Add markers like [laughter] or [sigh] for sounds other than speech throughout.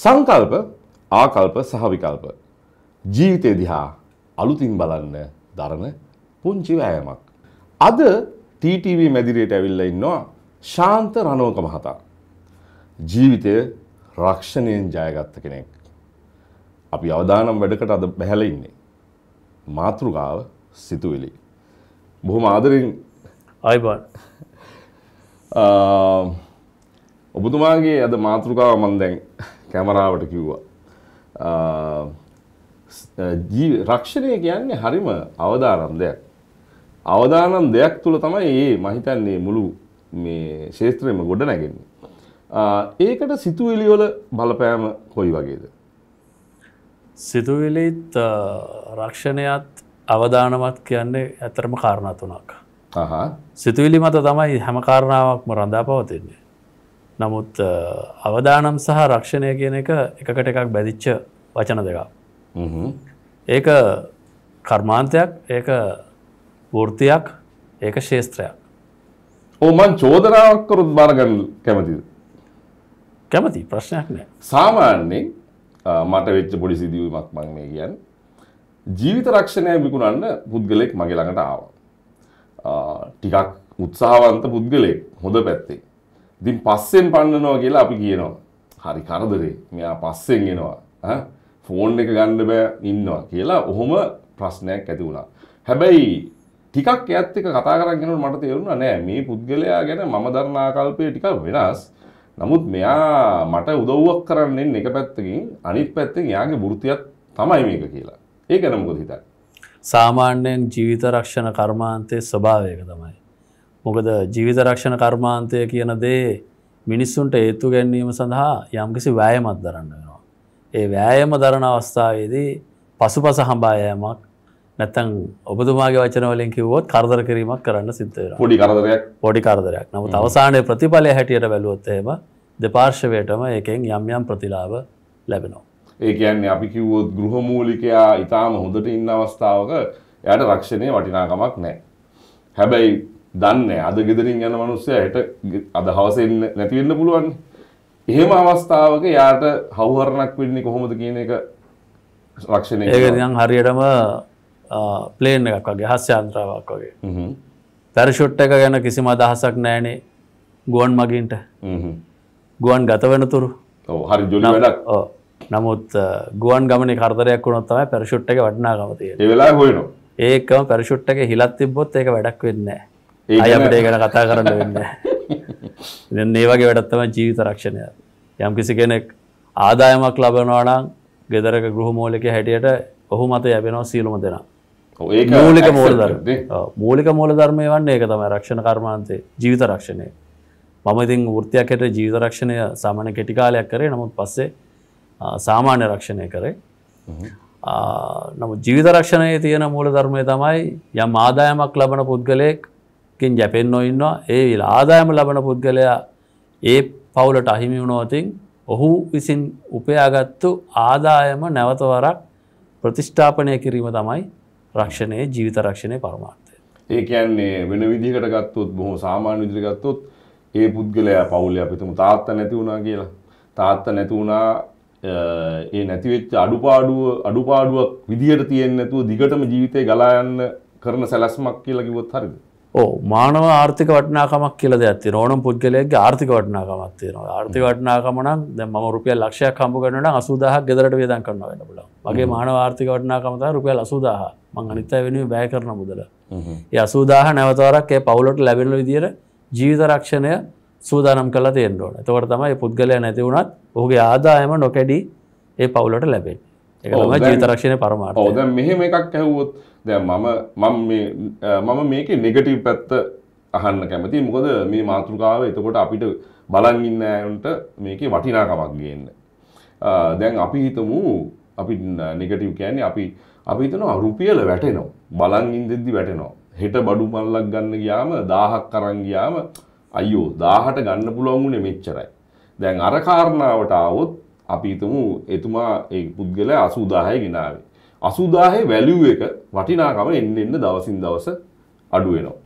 සංකල්ප ආකල්ප සහ විකල්ප ජීවිතය දිහා අලුතින් බලන්න දරන පුංචි වෑයමක්. අද TTV මැදිරියට ඇවිල්ලා ඉන්නවා ශාන්ත රණෝක මහතා. ජීවිතය රක්ෂණයෙන් ජයගත්ත කෙනෙක්. අපි අවදානම් වැඩකට අද බැහැල ඉන්නේ. මාතෘකාව සිතුවිලි. බොහොම ආදරෙන් අයිබන් ඔබතුමාගේ අද මාතෘකාව මන් දැන් කැමරාවට කිව්වා. රක්ෂණය කියන්නේ හරිම අවදානම් දෙයක්. අවදානම් දෙයක් තුළ තමයි ඒ මහිතන්නේ මුළු මේ ශේත්‍රයම ගොඩ නැගෙන්නේ. ඒකට සිතුවිලි වල බලපෑම කොයි වගේද? සිතුවිලිත් රක්ෂණයත් අවදානමත් කියන්නේ ඇතරම කාරණා තුනක්. සිතුවිලි මත තමයි හැම කාරණාවක්ම රඳා පවතින්නේ. නමුත් අවදානම් සහ රක්ෂණය කියන එක එකකට එකක් බැදිච්ච වචන දෙකක්. ඒක කර්මාන්තයක් ඒක වෘතියක් ඒක ශේත්‍රයක්. ඕමන් චෝදනාවක් කරුත් බාරගන්න කැමතිද. කැමති ප්‍රශ්නයක් නෑ. සාමාන්‍යයෙන් මට වෙච්ච පොඩි සිදුවීමක් මං මේ කියන් ජීවිත රක්ෂණය විකුණන්න පුද්ගලෙක් මගේ ළඟට ආවා. ටිකක් උත්සාහවන්ත පුද්ගලෙක් හොඳ පැත්තේ ඉතින් පස්සෙන් පන්නනවා කියලා අපි කියනවා. හරි කරදරේ. මෙයා පස්සෙන් එනවා. ෆෝන් එක ගන්න බෑ ඉන්නවා කියලා ඔහොම ප්‍රශ්නයක් ඇති වුණා. හැබැයි ටිකක් එයත් එක කතා කරන් යනකොට මට තේරුණා නෑ මේ පුද්ගලයා ගැන මම දරන ආකල්පය ටිකක් වෙනස්. නමුත් මෙයා මට උදව්වක් කරන්න එන්නේ එක පැත්තකින් අනිත් පැත්තෙන් එයාගේ වෘත්තියක් තමයි මේක කියලා. ඒක නම් මොකද හිතන්නේ? සාමාන්‍යයෙන් ජීවිත රක්ෂණ කර්මාන්තයේ ස්වභාවයක තමයි. මොකද ජීවිත රක්ෂණ කර්මාන්තය කියන දේ මිනිස්සුන්ට ඒත්තු ගැන්වීම සඳහා යම්කිසි වෑයමත් දරන්න වෙනවා. ඒ වෑයම දරණ අවස්ථාවේදී පසු පස හම්බායෑමක් නැත්තං ඔබතුමාගේ වචනවලින් කිව්වොත් කරදර කිරීමක් කරන්න සිත්තර පොඩි කරදරයක් පොඩි කරදරයක් නමුත් අවසානය ප්‍රතිඵලය හැටියට වැලුවොත්තේම දෙපාර්ශවයටම එකෙන් යම් යම් ප්‍රතිලාව ලැබෙනවා. ඒ කියන්නේ අපි කිව්වොත් ගෘහමූලිකයා ඉතාම හොඳට ඉන්න අවස්ථාවක යට රක්ෂණය වටිනාකමක් නෑ. හැබැයි දන්නේ අද ගෙදරින් යන මිනිස්සයා හෙට අද හවසේ නැති වෙන්න පුළුවන්. එහෙම අවස්ථාවක යාට හවුහරණක් වෙන්නේ කොහොමද කියන එක රක්ෂණය ඒක නිකන් හරියටම ප්ලේන් එකක් වගේ හස් යාන්ත්‍රාවක් වගේ. හ්ම්. පැරෂුට් එක ගැන කිසිම අදහසක් නැහැනේ ගුවන් මගින්ට. හ්ම්. ගුවන් ගත වෙනතුරු. ඔව් හරි ජොලි වැඩක්. ඔව්. නමුත් ගුවන් ගමන කරදරයක් වුණොත් තමයි පැරෂුට් එක වටිනාකම තියෙන්නේ. ඒ වෙලාවේ හොයනවා. ඒකම පැරෂුට් එක හිලත් තිබ්බොත් ඒක වැඩක් වෙන්නේ නැහැ. ඒයට ඒ ගැන කතා කරන්න වෙන්න දෙ ඒවගේ [laughs] වැඩත්තම ජීවිත රක්ෂණය යම් කිසි කෙනෙක් ආදායමක් ලබනවානම් ගෙදරක ගෘහ මෝලික හැටියට ඔහු මත යැබෙනවා සීලුම දෙෙන මූලික මෝලධර් මූලික මෝලධර්මය වන්නේ ඒක තම රක්ෂණ කර්මාන්තේ ජීවිත රක්ෂණය මම ඉතින් ෘතියක් හැට ජීවිත රක්ෂණය සාමාන්‍ය කෙටිකාලයක් කරේ නමුත් පස්සේ සාමාන්‍ය රක්ෂණය කරේ නමු ජීවිත රක්ෂණය තියෙන මූල ධර්මය තමයි යම් ආදායමක් ලබන පුද්ගලයෙක් කින් ජැපෙන් නොඉන්නවා ඒ ආදායම ලබන පුද්ගලයා ඒ පවුලට අහිමි වුණෝතින් ඔහු විසින් උපයාගත්තු ආදායම නැවතවරක් ප්‍රතිෂ්ඨාපනය කිරීම තමයි රක්ෂණය ජීවිත රක්ෂණය පරමාර්ථය. ඒ කියන්නේ වෙන විදිහකට ගත්තොත් බොහෝ සාමාන්‍ය විදිහට ගත්තොත් ඒ පුද්ගලයා පවුලේ අපි තුමු තාත්තා නැති වුණා කියලා. තාත්තා නැති වුණා ඒ නැතිවෙච්ච අඩුපාඩුව අඩුපාඩුවක් විදිහට තියෙන්නේ නැතුව දිගටම ජීවිතේ ගලා යන්න කරන සැලැස්මක් කියලා කිව්වොත් හරියද? ඕ මානව ආර්ථික වටනාකමක් කියල ඇති ඕනම් පුද්ගලයගේ ආර්ථික වටනාකමක් තියෙනවා ආර්ථික වටනාකමනක් ද ම රුපිය ලක්ෂයක් කම්පු කරන අසුදාහ ගෙදරට වේදන් කරන්න වෙන බල මගේ මානව ආර්ථික වටනාකමත රුපිය අසුදාහ මං අනිතය වෙනුව බෑ කරන මුදල ඒ අසුදාහ නැවතවරක් ඒ පවුලට ලැබෙන විදිර ජීවිත රක්ෂණය සූදානම් කලා තේෙන්ඩෝන තවට තමයි පුද්ගලය නැති වුණත් ඔහුගේ ආදායම නොකැඩී ඒ පවුලට ලැබෙන් ඒ ජීවිතරක්ෂණය පරමාට ඕද මෙහෙම එකක් ඇැවුවොත් දැ මම මම මේක නෙගටීව් පැත්ත අහන්න කැමති මොකද මේ මාතෘකාව එතකොට අපිට බලංගින්න ඇයුන්ට මේක වටිනාකමක් ගන්න. දැන් අපි හිතමු අපි නිගටව් කෑන්නේ අපි අපි හිතනවා රුපියල වැටෙනවා බලංගින්දෙද්දි වැටෙනවා හෙට බඩු මල්ලක් ගන්න ගියාම දාහක් කරංගයාම අයෝ දාහට ගන්න පුළුවන්ගුණේ මෙච්චරයි. දැන් අරකාරණාවට ආවොත් අපිතුමු එතුමා ඒ පුද්ගලය අසූදාහය ගෙනාවේ. අසුදාහේ වැලිව් එක වටිනාකම එන්න එන්න දවසින් දවස අඩුවෙනවා.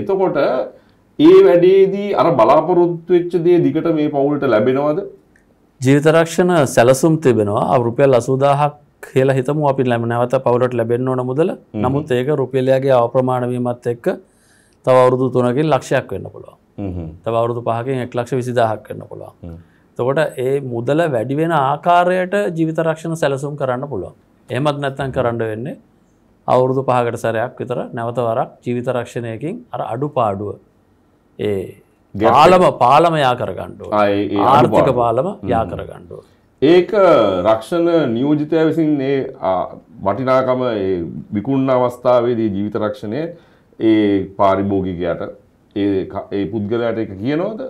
එතකොට ඒ වැඩේදී අර බලාපොරොත්තු වෙච්ච දේ දිගට මේ පවුලට ලැබෙනවද? ජීවිත රක්ෂණ සැලසුම් තිබෙනවා. රුපියල් 80000ක් කියලා හිතමු අපි ලැබ නැවත පවුලට ලැබෙන්න ඕන මුදල. නමුත් ඒක රුපියලයාගේ අවප්‍රමාණ වීමත් එක්ක තව අවුරුදු 3කින් ලක්ෂයක් වෙන්න පුළුවන්. හ්ම්. තව අවුරුදු 5කින් 120000ක් වෙන්න පුළුවන්. එතකොට ඒ මුදල වැඩි වෙන ආකාරයට ජීවිත රක්ෂණ සැලසුම් කරන්න පුළුවන්. එහමත් නැත්තන් කරන්න වෙන්නේ අවුරුදු පහකට සැරයක් විතර නැවත වරක් ජීවිත රක්ෂණයකින් අර අඩු පාඩුව ඒ පාලම පාලම යා කරගණ්ඩුව ආර්ථික පාලම යා කරගණ්ඩුව. ඒක රක්ෂණ නියෝජිතය විසින් ඒ වටිනාකම විකුණ අවස්ථාවේදී ජීවිත රක්ෂණය ඒ පාරිභෝගිකයට ඒ පුද්ගලයට එක කියනෝද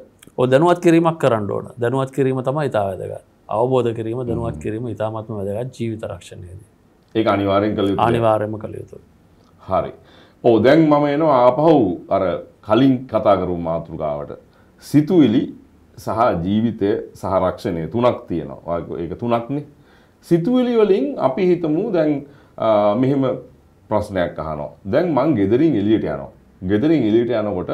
ඔ දැනුවත් කිරීමක් කරන්න ඕන දැනුවත් කිරීම තමයි ඉතාවදගත්. අවබෝධ කිරීම දනුවත් කිරීම ඉතාමත්ම වැදගත් ජීවිත රක්ෂණයද ඒ අනිවාරෙන් කළ අනිවාර්යම කළ යුතු හරි ඕ දැන් මම එනවා ආපහු අර කලින් කතාකරු මාතෘකාවට සිතුවිලි සහ ජීවිතය සහරක්ෂණය තුනක් තියෙනවා ඒක තුනක්නේ සිතුවිලි වලින් අපි හිතමු දැන් මෙහෙම ප්‍රශ්නයක් අහනවා දැන් මං ගෙදරින් එලියට යනවා ගෙදරින් එලියට යනකොට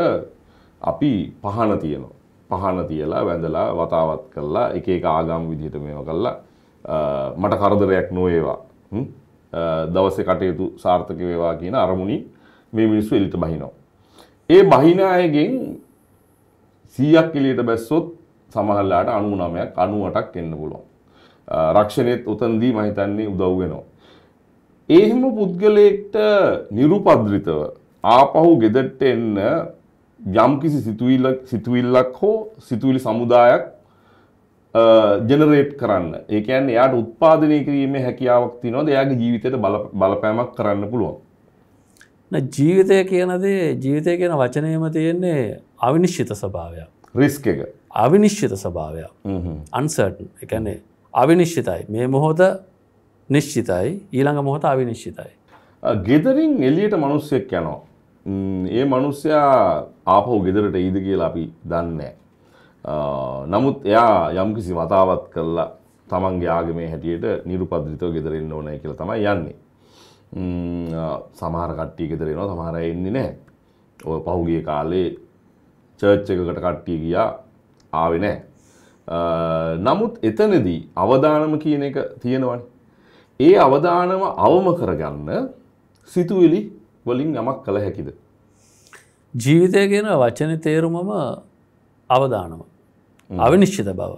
අපි පහන තියෙනවා පහන තියලා වැඳලා වතාවත් කරලා එක එක ආගම් විදිහට මේව කරලා මට කරදරයක් නොවේවා දවසේ කටයුතු සාර්ථක වේවා කියන අරමුණින් මේ මිනිස්සු එළිට බහිනවා. ඒ බහින අයගෙන් 100ක් එළියට බැස්සොත් සමහරලාට 99ක් 98ක් එන්න පුළුවන්. රක්ෂණයත් උතන්දී මම හිතන්නේ උදව් වෙනවා. ඒ හැම පුද්ගලයෙක්ට nirupadritaව ආපහු ගෙදරට එන්න යම් කිසි සිතුවිල්ලක් සිතුවිල්ලක් හෝ සිතුවිලි සමුදායක් ජනරේට් කරන්න. ඒ කියන්නේ එයාට උත්පාදනය කිරීමේ හැකියාවක් තියෙනවද? එයාගේ ජීවිතයට බලපෑමක් කරන්න පුළුවන්. ජීවිතය කියන දේ ජීවිතය කියන වචනයම තියෙන්නේ අවිනිශ්චිත ස්වභාවයක්. රිස්ක් එක. අවිනිශ්චිත ස්වභාවයක්. අන්සර්ටන්. ඒ කියන්නේ අවිනිශ්චිතයි. මේ මොහොත නිශ්චිතයි. ඊළඟ මොහොත අවිනිශ්චිතයි. ගෙදරින් එළියට මිනිස්සෙක් යනවා. ඒ මනුස්සයා ආපහු ගෙදරට ඊද කියලා අපි දන්නේ. නමුත් එයා යම්කිසි වතාවත් කරලා තමන්ගේ ආගමේ හැටියට නිරුපද්‍රිතව ගෙදර එන්න ඕනේ කියලා තමයි යන්නේ. සමහර කට්ටිය ගෙදර එනවා සමහර අය එන්නේ නැහැ. ඔය පහුගිය කාලේ චර්ච් එකකට කට්ටිය ගියා ආවේ නැහැ. නමුත් එතනදී අවදානම කියන එක තියෙනවනේ. ඒ අවදානම අවම කරගන්න සිතුවිලි වලින් යමක් කළ හැකිද. ජීවිතය කියන වචන තේරුමම අවධානම. අවිනිශ්චිත බව.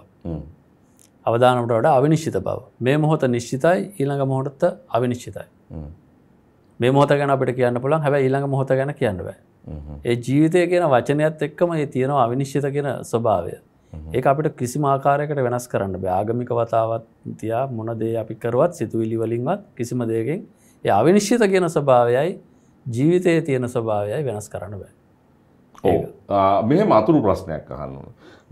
අවධානමට වඩ අවිනිශ්චිත බව. මේ මොහොත නිශ්චිතයි ඊළඟ මොහොටත අවිනිශ්චිතයි. මේ මොහොත ගැන අපට කියන්න පුළන් හැබ ඊළඟ මොහොත ගැන කියන්න බෑ. ඒ ජීවිතය කියන වචනයත් එක්කම ඒ තියෙනවා අවිනිශ්චිත කියෙන ස්වභාවය. ඒ අපිට කිසිම ආකාරයකට වෙනස් කරන්න බෑ ආගමික වතාවත් තියා මොන දේ අපි කරුවත් සිතුවිලි වලින්වත් කිසිම දේකෙන් ඒ අවිනිශ්චිත කියන ස්වභාවයයි ජීවිතයේ තියෙන ස්වභාවයයි වෙනස් කරන්න බෑ මේ මතුරු ප්‍රශ්නයක් අහන්න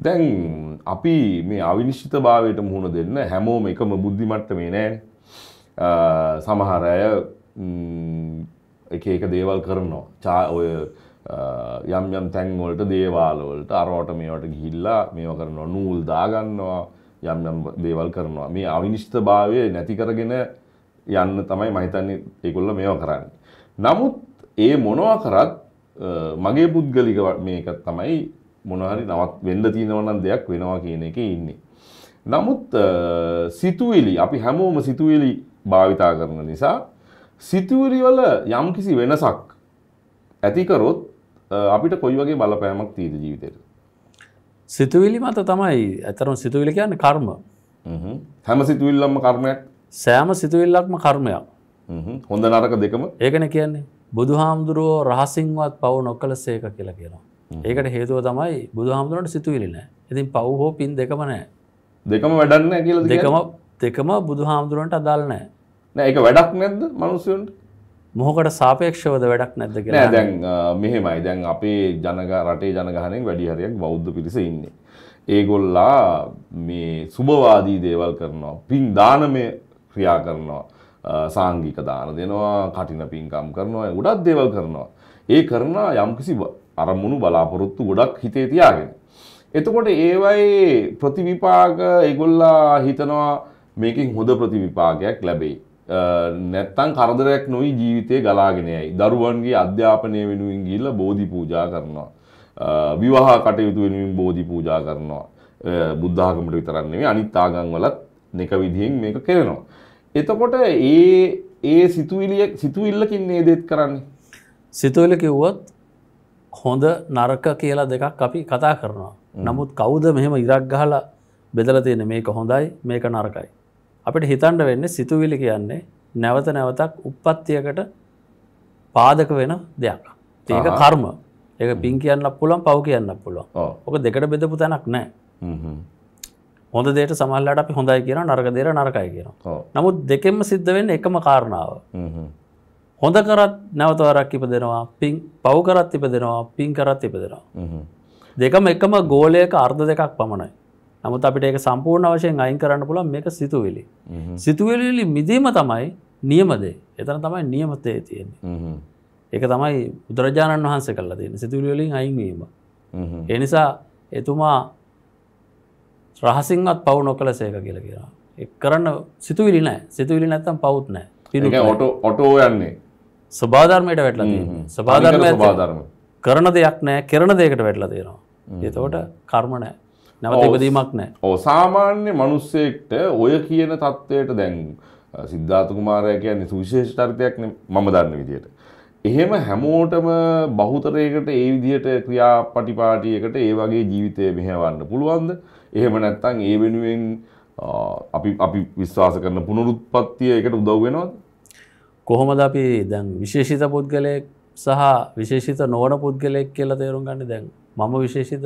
දැන් අපි මේ අවිනිශ්චිත භාවයට මුහුණ දෙන්න හැමෝම එකම බුද්ධිමට්ට මේ නෑ සමහර අය එක එක දේවල් කරනවා චා ඔය යම් යම් තැන්වලට දේවාලවලට අරෝට මේවට ගිහිල්ලා මේව කරනවා නූල් දාගන්නවා යම් යම් දේවල් කරනවා මේ අවිනිශ්චිත භාවය නැති කරගෙන යන්න තමයි මහිතන්නේ ඒගොල්ල මේව කරන්නේ නමුත් ඒ මොනවා කරත් මගේ පුද්ගලික මේක තමයි මොනහරි නවත් වෙන්න තියෙනවනම් දෙයක් වෙනවා කියන එක ඉන්නේ. නමුත් සිතුවිලි අපි හැමෝම සිතුවිලි භාවිතා කරන නිසා සිතුවිලි වල යම්කිසි වෙනසක් ඇතිකරොත් අපිට කොයි වගේ බලපෑමක් තියෙද ජීවිතයට? සිතුවිලි මත තමයි අතරම සිතුවිලි කියන්නේ කර්ම. හ්ම්. හැම සිතුවිල්ලක්ම කර්මයක්. සෑම සිතුවිල්ලක්ම කර්මයක්. හොඳ නරක දෙකම ඒකන කියන්නේ බුදු හාමුදුරුවෝ රහසිංවත් පව් නොක්කල සේක කියලා කියනවා. ඒකට හේතුව තමයි බුදු හාමුදුරුවන්ට සිතුවිලි නෑ. ඉතින් පව් හෝ පින් දෙකම නෑ. දෙකම වැඩන්න කියලා දෙකම දෙකම බුදු හාමුදුරුවන්ට අදාළ නෑ. නෑ ඒක වැඩක් නැද්ද මිනිස්සුන්ට? මොහොකට සාපේක්ෂවද වැඩක් නැද්ද කියලා. නෑ දැන් මෙහෙමයි. දැන් අපේ ජනග රටේ ජනගහණයෙන් වැඩි හරියක් බෞද්ධ පිරිස ඉන්නේ. ඒගොල්ලා මේ සුභවාදී දේවල් කරනවා. පින් දානමය ක්‍රියා කරනවා. සාංගික දාන දෙනවා කටින පින්කම් කරනවා ගොඩක් දේවල් කරනවා. ඒ කරන යම්කිසි අරමුණු බලාපොරොත්තු ගොඩක් හිතේ තියාගෙන. එතකොට ඒවයි ප්‍රතිවිපාක ඒගොල්ලා හිතනවා මේකින් හොඳ ප්‍රතිවිපාකයක් ලැබෙයි. නැත්තං කරදරයක් නොයි ජීවිතය ගලාගෙනයයි දරුවන්ගේ අධ්‍යාපනය වෙනුවෙන් ගිල්ල බෝධි පූජා කරනවා. විවාහ කටයුතු වෙනුවෙන් බෝධි පූජා කරනවා. බුද්ධාගමට විතරන්නේ අනිත් ආගංවලත් එක විදිහෙන් මේක කරනවා. එතකොට ඒ ඒ සිතුවිලිය සිතුවිල්ලකින් ඒ දෙත් කරන්නේ. සිතුවිල කිව්වොත් හොඳ නරක කියලා දෙකක් අපි කතා කරනවා. නමුත් කවුද මෙහෙම ඉරක් ගහලා බෙදල තියෙන මේක හොඳයි මේක නරකයි. අපිට හිතන්ඩ වෙන්න සිතුවිලි කියන්නේ නැවත නැවතක් උපත්තියකට පාදක වෙන දෙයක්. ඒක කර්ම ඒක පින් කියන්න පුළන් පව් කියන්න පුළුවන් ඕක දෙකට බෙදපු තැනක් නෑ. හොඳ දේට සමල්ලට අපි හොඳයි කියන නරක දේර නරකයි කියන නමුත් දෙකෙම සිද්ධවෙන්න එකම කාරණාව හොඳ කරත් නැවතවරක් ඉප දෙෙනවා පින් පව් කරත් ඉප දෙෙනවා පින් කරත් ඉප දෙෙනවා දෙකම එකම ගෝලයක අර්ධ දෙකක් පමණයි නමුත් අපිට ඒක සම්පූර්ණ වශයෙන් අයින් කරන්න පුළන් මේක සිතුවෙලි සිතුවෙලි මිදීම තමයි නියමදේ එතන තමයි නියමතේ තියෙන්නේ ඒක තමයි බුදුරජාණන් වහන්ස කරලා තියෙන සිතුවිලිවලින් අයින්වීම එනිසා එතුමා රහසින්වත් පව් නොකළ සේක කියල කියලා. කරන්න සිතුවිලි නෑ සිතුවිලි නැත්තම් පවුත් නෑ ඔට ඔටෝ යන්නේ ස්භාධර්මයට වැටල ස්භාධර්මය බාධර්ම කරන දෙයක් නෑ කරන දෙකට වැටලා දේනවා. එතකොට කර්ම නෑ නැවතපදීමක් නෑ ඕ සාමාන්‍ය මනුස්සෙක්ට ඔය කියන තත්ත්වයට දැන් සිද්ධාතුකුමාරය කියන්නේ සුවිශේෂ්ටර්ථයක් මම දන්න විදියට. එහෙම හැමෝටම බහුතරයකට ඒ විදියට ක්‍රියා පටිපාටියකට ඒ වගේ ජීවිතය මෙහවන්න පුළුවන්ද එහෙම නැත්නම් ඒ වෙනුවෙන් අපි අපි විශ්වාස කරන පුනරුත්පත්තිය එකට උදව් වෙනවද? කොහොමද අපි දැන් විශේෂිත පුද්ගලයෙක් සහ විශේෂිත නොවන පුද්ගලයෙක් කියලා තේරුම් ගන්න දැන් මම විශේෂිතද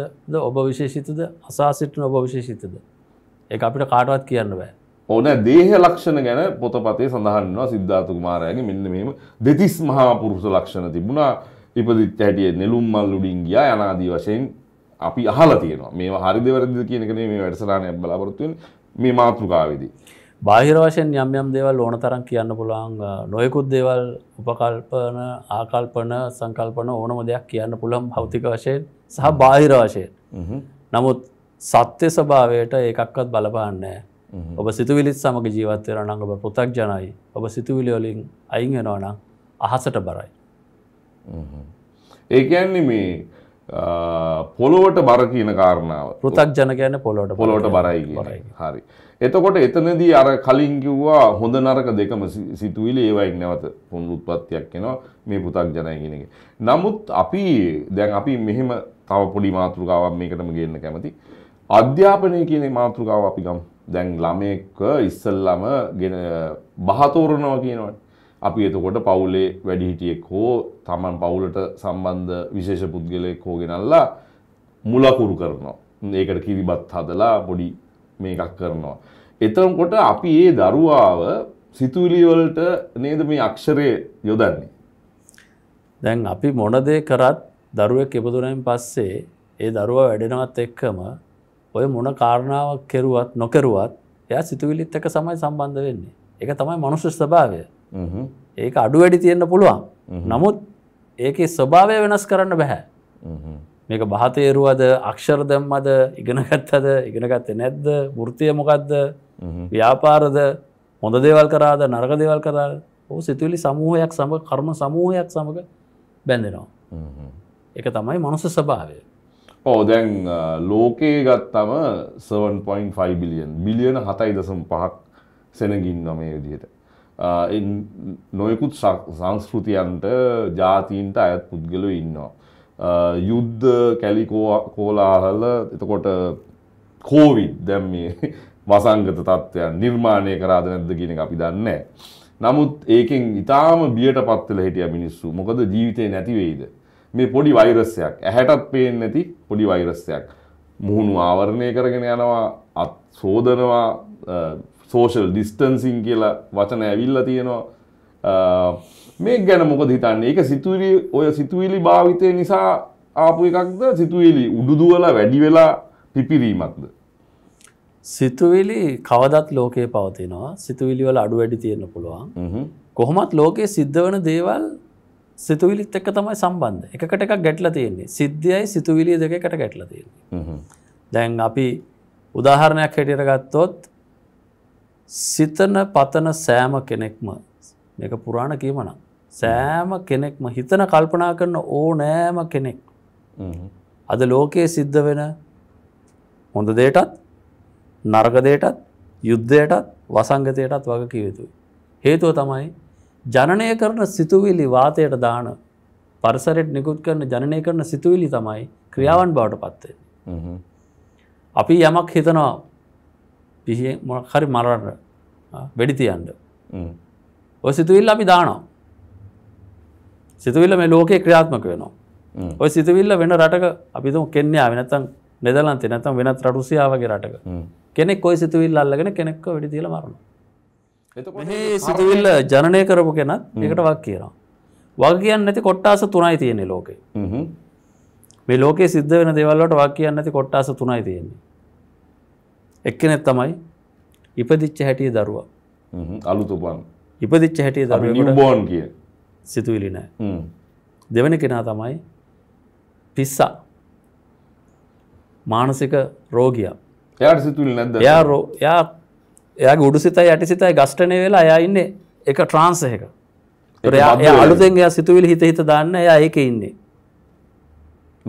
ඔබ විශේෂිතද අසා සිටින ඔබ විශේෂිතද? ඒක අපිට කාටවත් කියන්න බෑ. ඕන දේහ ලක්ෂණ ගැන පොතපතේ සඳහන්නවා සිද්ධාර්ථ කුමාරයාගේ මෙන්න මෙහෙම දෙතිස් මහා පුරුෂ ලක්ෂණ තිබුණා. ඉපදිච්ච හැටියේ නෙළුම් මල් උඩින් ගියා යනාදී වශයෙන් අපි අහලා තියෙනවා මේවා හරිද වැරදිද කියන එක නෙමෙයි මේ වැඩසටහන බලාපොරොත්තු වෙන්නේ මේ මාතෘකාවේදී. බාහිර වශයෙන් යම් යම් දේවල් ඕන තරම් කියන්න පුළුවන් නොයෙකුත් දේවල් උපකල්පන ආකල්පන සංකල්පන ඕනම දෙයක් කියන්න පුළුවන් භෞතික වශයෙන් සහ බාහිර වශයෙන්. නමුත් සත්‍ය ස්වභාවයට ඒකක්වත් බලපාන්නේ ඔබ සිතුවිලිත් සමග ජීවත් වෙනවා නම් ඔබ පෘථග්ජනයි. ඔබ සිතුවිලි වලින් අයින් වෙනවා නම් අහසට බරයි. ඒ කියන්නේ මේ පොලොවට බර කියන කාරණාව පෘතක් ජන ගැන පොලොට පොලොට බරයි හරි එතකොට එතනදී අර කලින් කිව්වා හොඳ නරක දෙකම සිතුවිලි ඒවයින් නැවත පුනරුත්පත්තියක් එනවා මේ පෘතක් ජනය කියන එක. නමුත් අපි දැන් අපි මෙහෙම තව පොඩි මාතෘකාවක් මේකටම ගේන්න කැමති. අධ්‍යාපනය කියන මාතෘකාව අපි ගමු. දැන් ළමයෙක් ඉස්සල්ලාම ගෙන බහතෝරනවා කියනවනේ. අපි එතකොට පවුලේ වැඩිහිටියෙක් හෝ තමන් පවුලට සම්බන්ධ විශේෂ පුද්ගලයෙක් හෝගෙනල්ලා මුලකුරු කරනවා. ඒකට කිරිබත් හදලා පොඩි මේකක් කරනවා. එතකොට අපි ඒ දරුවාව සිතුවිලිවලට නේද මේ අක්ෂරය යොදන්නේ. දැන් අපි මොනදේ කරත් දරුවෙක් එපදුරෙන් පස්සේ ඒ දරුවා වැඩෙනවත් එක්කම ඔය මොන කාරණාවක් කෙරුවත් නොකරුවත් එයා සිතුවිලිත් එක සමයි සම්බන්ධ වෙන්නේ. එක තමයි මනුෂ්‍ය ස්භාවය. ඒක අඩු වැඩි තියෙන්න්න පුළුවන්. නමුත් ඒක ස්වභාවය වෙනස් කරන්න බැහැ. මේක බහතේරුවද අක්ෂර දැම්මද ඉගෙනගත්තද ඉගෙනගත්තේ නැද්ද ෘතිය මොකක්ද ව්‍යාපාරද හොඳ දේවල් කරාද නරක දේවල් කරාද ඔහු සිතුවිලි සමූහයක් සමඟ කර්ම සමූහයක් සමඟ බැඳෙනවා. එක තමයි මනුස ස්භාවය. ඕ දැන් ලෝකයේ ගත්තම 7.5 බිලියන් බිලියන හතයි දසම් පහක් සෙනගින් නොමේ විදිහට නොයකුත් සංස්කෘතියන්ට ජාතීන්ට අයත් පුද්ගලු ඉන්නවා. යුද්ධ කැලිකෝ කෝලාහල එතකොට කෝවිඩ් දැම් මේ [laughs] වසංගත තත්ත්වයන් නිර්මාණය කරාද නැද්ද කියන අපි දන්නේ. නමුත් ඒකෙන් ඉතාම බියට පත්වල හිටිය මිනිස්සු මොකද ජීවිතය නැතිවෙයිද. මේ පොඩි වෛරස්සයක් ඇහැටත් පේෙන් නැති පොඩි වෛරස්සයක්. මුහුණු ආවරණය කරගෙන යනවා අත් සෝදනවා සෝෂල් ඩිස්ටන්සින් කියලා වචන ඇවිල්ල තියෙනවා මේ ගැන මොක හිතන්නේ එක සිතුවිලි ඔය සිතුවිලි භාවිතය නිසා ආපු එකක්ද සිතුවිලි උඩුදුවල වැඩි වෙලා පිපිරීමක්ද සිතුවිලි කවදත් ලෝකයේ පවතිනවා සිතුවිලි වල අඩු වැඩි තියෙන පුළුවන් කොහොමත් ලෝකයේ සිද්ධ වන දේවල් සිතුවිලිත් එක්ක තමයි සම්බන්ධ එකකට එකක් ගැටලා තියෙන්නේ සිද්ධියයි සිතුවිලිය දෙකකට ගැටලා තියෙන්නේ දැන් අපි උදාහරණයක් හැටියට ගත්තොත් සිතන පතන සෑම කෙනෙක්ම මේක පුරාණ කියමන සෑම කෙනෙක්ම හිතන කල්පනා කරන ඕ නෑම කෙනෙක් අද ලෝකයේ සිද්ධ වෙන හොඳ දේටත් නර්ගදයටත් යුද්ධයටත් වසංගතයටත් වග කිවතුයි. හේතුව තමයි ජනනය කරන සිතුවිලි වාතයට දාන පරිසරෙට් නිකුත් කරන ජනය කරන සිතුවිලි තමයි ක්‍රියාවන් බවට පත්වේ. අපි යමක් හිතනවා පිහිය හරි මරවට වැඩිතියන්ට ඔය සිතුවිල් අපි දානවා සිතුවිල්ල මේ ලෝකයේ ක්‍රියාත්මක වෙනවා ඔය සිතුවිල්ල වෙන රටක අපිතුම කෙන්යා වෙනතන් නෙදලන්තේ නැතම් වෙනත් රටුසියාවගේ රටක කෙනෙක් කොයි සිතුවිල් අල්ලගෙන කෙනෙක්ව වැඩි තියලා මරනවා මේ සිතුවිල්ල ජනනය කරපු කෙනත් එකට වක් කියනවා. වග කියන්න නැති කොට්ටාස තුනයි තියෙන්නේ ලෝකේ. මේ ලෝකේ සිද්ධ වෙන දේවල්ලට වක් කියන්න නැති කොට්ටාස තුනයි තියෙන්නේ. එක්කෙනෙක් තමයි ඉපදිච්ච හැටිය දරුවා අලුතුපන් ඉපදිච්ච හැටිය දරුව බෝන් කිය සිතුවිලි නෑ දෙවන කෙනා තමයි පිස්සා මානසික රෝගිය එයාට සිතුවිලි නැද්ද එයා රෝ එයා එයාගේ උඩු සිතයි යටි සිතයි ගස්ටනේ වෙලා එයා ඉන්නේ එක ට්‍රාන්ස් එක එයා අලුතෙන් එයා සිතුවිලි හිත හිත දාන්න එයා ඒකේ ඉන්නේ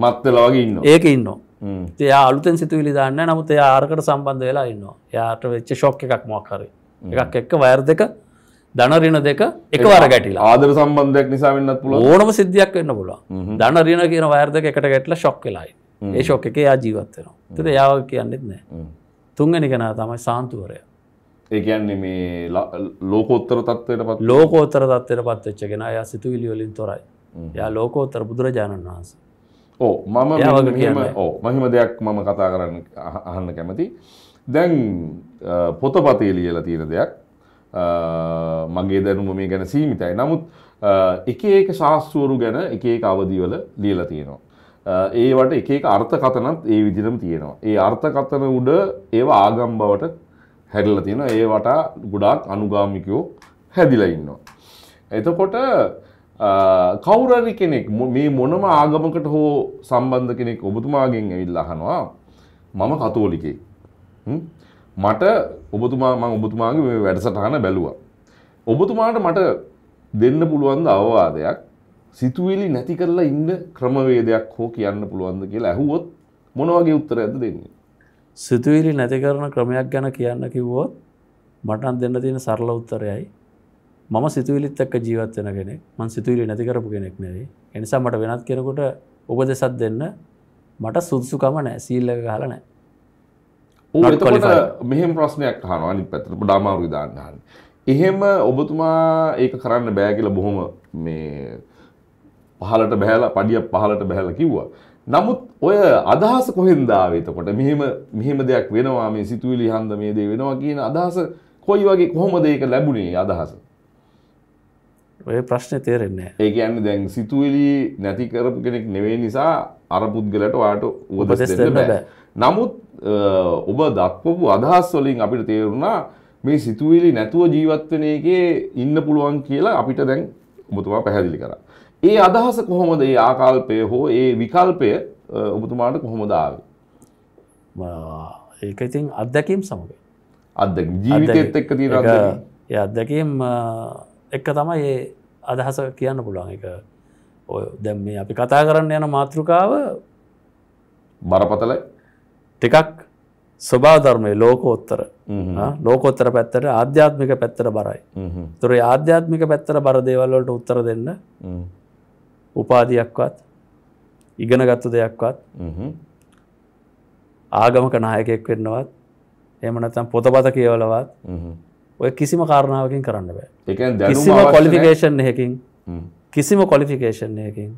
මත් වෙලා වගේ ඉන්නවා ඒකේ ඉන්නවා එයා අලුතෙන් සිතුවිලි දාන්න නමුත් එයා ආරකට සම්බන්ධ වෙලා ඉන්නවා යාට වෙච්ච ශොක්ක එකක් මොක්කර එකක් එක්ක වයර් දෙක ධනරින දෙක එකවර ගැටිලා ආදර සම්බන්ධයක් නිසා වෙන්නත් පුළුවන් ඕනම සිද්ධියක් වෙන්න පුළුවන් ධනරින කියන වයර් දෙක එකට ගැටලා ෂොක් වෙලායි ඒ ෂොක් එකේ එයා ජීවත් වෙනවා ඒතර එයාව කියන්නෙත් නැහැ තුන්වෙනි කෙනා තමයි සාන්තුවරයා ඒ කියන්නේ මේ ලෝකෝත්තර තත්වයට පත් ලෝකෝත්තර තත්වයට පත්වෙච්ච කෙනා එයා සිතුවිලි වලින් තොරයි එයා ලෝකෝත්තර බුදුරජාණන් වහන්සේ ඕ මම ඕ මහිම දෙයක් මම කතා කරන්න අහන්න කැමති දැන් පොතපතේ ලියලා තියෙන දෙයක් මගේ දැනුම මේ ගැන සීමිතයි නමුත් එක ඒක ශාස්තුවරු ගැන එක ඒක අවදිවල ලියලා තියෙනවා ඒවට එක එක අර්ථකතනත් ඒ විදිරම තියෙනවා ඒ අර්ථකතන උඩ ඒව ආගම් බවට හැඩලා තියෙන ඒවට ගොඩාක් අනුගාමිකයෝ හැදිලා ඉන්නවා එතකොට කවුරරි කෙනෙක් මේ මොනම ආගමකට හෝ සම්බන්ධ කෙනෙක් ඔබතුමාගෙන් ඇවිල්ලා අහනවා මම කතෝලිකේ. මට ඔබතුමා මම ඔබතුමාගේ මේ වැඩසටහන බැලුවා. ඔබතුමාට මට දෙන්න පුළුවන් ද අවවාදයක් සිතුවිලි නැති කරලා ඉන්න ක්‍රමවේදයක් හෝ කියන්න පුළුවන්ද කියලා ඇහුවොත් මොන වගේ උත්තරයක්ද දෙන්නේ? සිතුවිලි නැති කරන ක්‍රමයක් ගැන කියන්න කිව්වොත් මට දෙන්න තියෙන සරල උත්තරයයි මම සිතුවිලිත් එක්ක ජීවත් වෙන කෙනෙක් මං සිතුවිලි නැති කරපු කෙනෙක් නෙවෙයි. ඒ නිසා මට වෙනත් කෙනෙකුට උපදෙසක් දෙන්න මට සුදුසුකම නැහැ. සීල් එක ගහලා නැහැ. ඌ එතකොට මෙහෙම ප්‍රශ්නයක් අහනවා අනිත් පැත්තට පොඩ අමාරුයි දාන්න අහන්නේ. එහෙම ඔබතුමා ඒක කරන්න බෑ කියලා බොහොම මේ පහලට බැහැලා පඩියක් පහලට බැහැලා කිව්වා. නමුත් ඔය අදහස කොහෙන්ද ආවේ එතකොට? මෙහෙම මෙහෙම දෙයක් වෙනවා මේ සිතුවිලි හන්ද මේ දේ වෙනවා කියන අදහස කොයි වගේ කොහොමද ඒක ලැබුණේ අදහස? ඔය ප්‍රශ්නය තේරෙන්නේ ඒ කියන්න දැන් සිතුවලි නැති කරපු කෙනෙක් නෙවේ නිසා අරපුද්ගලට වාට උදදෙන්න නමුත් ඔබ දක්වපු අදහස් වලින් අපිට තේරුණා මේ සිතුවිලි නැතුව ජීවත්වන එකේ ඉන්න පුළුවන් කියලා අපිට දැන් ඔබතුමා පැහැදිලි කරා. ඒ අදහස කොහොමද ඒ ආකල්පය හෝ ඒ විකල්පය ඔබතුමාට කොහොමද ආවේ? ඒක ඉතින් අත්දැකීම් සමග. අත්දැකීම් ජීවිතයේත් එක්ක තියෙන අත්දැකීම්. ඒ අත්දැකීම් එක තමයි අදහස කියන්න පුළුවන් එක ඔය දැම් මේ අපි කතා කරන්න යන මාතෘකාව බරපතල ටිකක් ස්වභාධර්මය ලෝකෝත්තර ලෝකොත්තර පැත්තට ආධ්‍යාත්මික පැත්තර බරයි තුරේ ආධ්‍යාත්මික පැත්තර බරදේවල්ලට උත්තර දෙන්න උපාධයක්වත් ඉගෙන ගත්තු දෙයක්වත් ආගමක නායකෙක් වෙන්නවත් එමනතම් පොතබත කියවලවත් ඔය කිසිම කාරණාවකින් කරන්න බෑ කිසිම කොලිෆිකේෂන් හකින් කිසිම කොලිෆිකේෂන් යකින්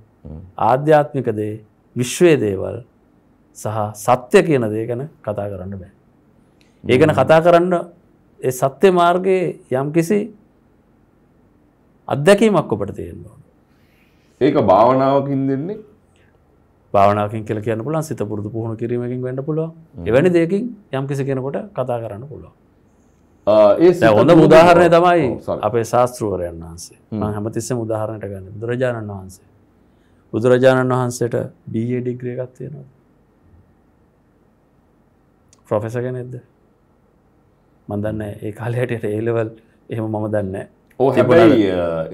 ආධ්‍යාත්මික දේ විශ්වය දේවල් සහ සත්‍ය කියන දේ ගැන කතා කරන්න බෑ. ඒ ගැන කතා කරන්න සත්‍ය මාර්ගයේ යම් කිසි අත්දැකීමක් ඔබට තියෙන්වා. ඒක භාවනාවකින් දෙන්නේ භාවනාවකින් කියලා කියන්න පුළුවන් සිත පුරුදු පුහුණු කිරීමකින් වෙන්න පුළුවන්. එවැනි දෙයකින් යම් කිසි කෙනෙකුට කතා කරන්න පුළුවන්. ඒ හොඳ මුදාහරණය තමයි අපේ ශාස්තෘවරයන් වහන්සේ මං හැමතිස්සම උදාහරණයට ගන්න බුදුරජාණන් වහන්සේ බුදුරජාණන් වහන්සේට බීයේ ඩිග්‍රිය ගත්තියනවා ප්‍රොෆෙස කෙනෙක්ද මන්දන්න ඒ කාලයටට ඒලවල් එහෙම මම දන්න ඕ හැබැයි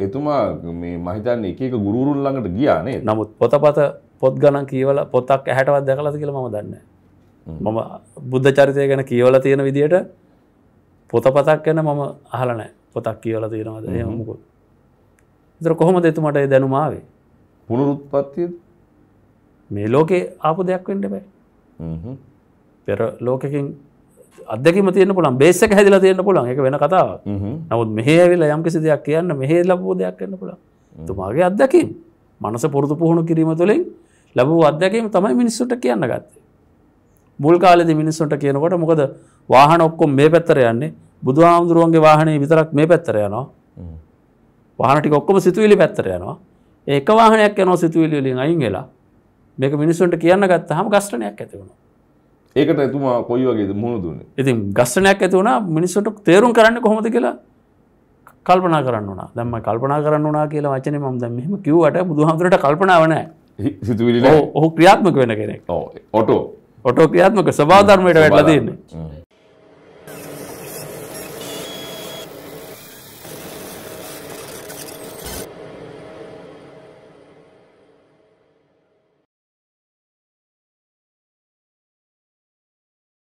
එතුමා මේ මහිතන්න එක ගුරුන් ළඟට ගියානේ නමුත් පොතපත පොත් ගණන් කියවල පොතක් ඇහැටවත් දැකලද කියලා මම දන්න මම බුද්ධ චරිතය ගැන කියවල තියෙන විදියට පොතපතක් ගැන මම අහලනෑ පොතක් කියවල තියෙනවද යමුකොත් තර කොහොම දෙතුමට දැනුමාවේ පුනරුත්පත්තිය මේ ලෝකේ ආපු දෙයක් වෙන්ට බෑ පෙර ලෝකකින් අදකම තියන පුළන් බේසක හැදිලා තියන්න පුළන් එක වෙන කතාව නමුත් මෙහේවිල යම්කිසි දෙයක් කියන්න මෙහේ ලබෝ දෙයක් කන්න පුළා තුමාගේ අත්දැකින් මනස පොරතු පුහුණු කිරීම තුළින් ලැබූ අත්දැකීම තමයි මිනිස්සුට කියන්න ගත්තේ මුල් කාලෙද මිනිස්සුන්ට කියනකොට මොකද වාහන ඔක්කොම් මේ පැත්තර යන්නේ බුදු හාමුදුරුවන්ගේ වාහනේ විතරක් මේ පැත්තර යනවා වාහනටි ඔක්කොම සිතුවිලි පැත්තර යනවා ඒක වාහනයක් යනෝ සිතුවිලිලින් අයින් වෙලා මේක මිනිස්සුන්ට කියන්න ගත්ත හම ගස්ටනයක් ඇතිවුණ ඒකට එතුමා කොයි වගේ මුණ දුන්න ඉතින් ගස්ටනයක් ඇතිවුණ මිනිස්සුට තේරුම් කරන්න කොහොමද කියලා කල්පනා කරන්න වනා දැම කල්පනා කරන්න වනා කියලා වචන ම දැම මෙම කිව්වට බුදුහාමුදුරට කල්පනාවනෑ ඔහු ක්‍රියාත්මක වෙන කෙනෙක් ඔටෝ ඔටෝ ක්‍රියාත්මක සභාධර්මයට වැටලදන්නේ